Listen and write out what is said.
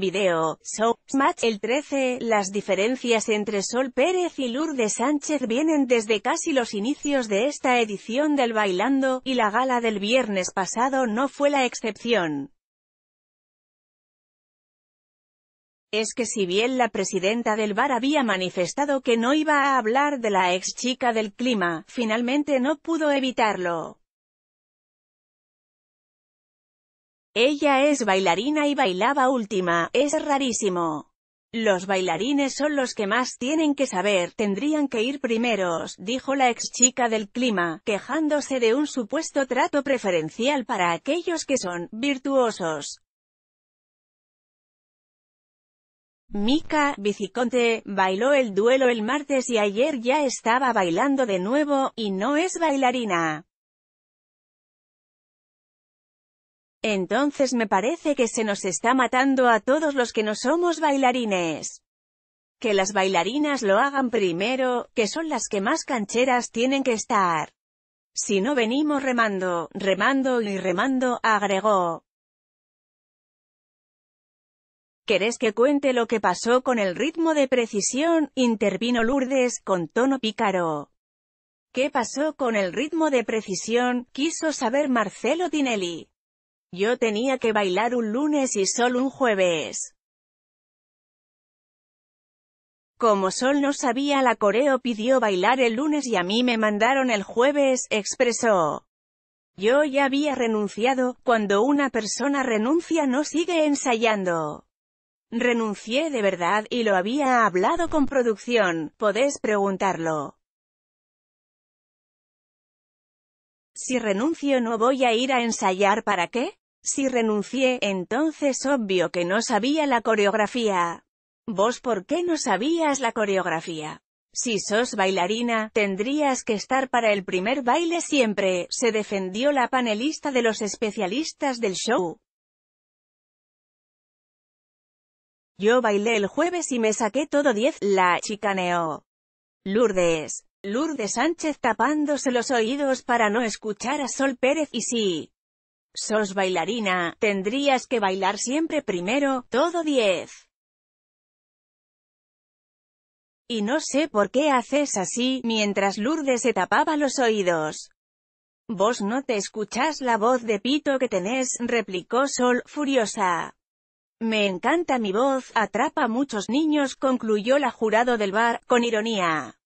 Video, Show, el 13, las diferencias entre Sol Pérez y Lourdes Sánchez vienen desde casi los inicios de esta edición del Bailando, y la gala del viernes pasado no fue la excepción. Es que si bien la presidenta del bar había manifestado que no iba a hablar de la ex chica del clima, finalmente no pudo evitarlo. Ella es bailarina y bailaba última, es rarísimo. Los bailarines son los que más tienen que saber, tendrían que ir primeros, dijo la ex chica del clima, quejándose de un supuesto trato preferencial para aquellos que son virtuosos. Mika Viciconte bailó el duelo el martes y ayer ya estaba bailando de nuevo, y no es bailarina. Entonces me parece que se nos está matando a todos los que no somos bailarines. Que las bailarinas lo hagan primero, que son las que más cancheras tienen que estar. Si no venimos remando, remando y remando, agregó. ¿Querés que cuente lo que pasó con el ritmo de precisión? intervino Lourdes, con tono pícaro. ¿Qué pasó con el ritmo de precisión? quiso saber Marcelo Dinelli. Yo tenía que bailar un lunes y solo un jueves. Como Sol no sabía la coreo pidió bailar el lunes y a mí me mandaron el jueves, expresó. Yo ya había renunciado, cuando una persona renuncia no sigue ensayando. Renuncié de verdad y lo había hablado con producción, podés preguntarlo. Si renuncio no voy a ir a ensayar ¿para qué? Si renuncié, entonces obvio que no sabía la coreografía. ¿Vos por qué no sabías la coreografía? Si sos bailarina, tendrías que estar para el primer baile siempre, se defendió la panelista de los especialistas del show. Yo bailé el jueves y me saqué todo 10, la chicaneó. Lourdes. Lourdes Sánchez tapándose los oídos para no escuchar a Sol Pérez y sí, Sos bailarina, tendrías que bailar siempre primero, todo diez. Y no sé por qué haces así, mientras Lourdes se tapaba los oídos. Vos no te escuchás la voz de pito que tenés, replicó Sol, furiosa. Me encanta mi voz, atrapa muchos niños, concluyó la jurado del bar, con ironía.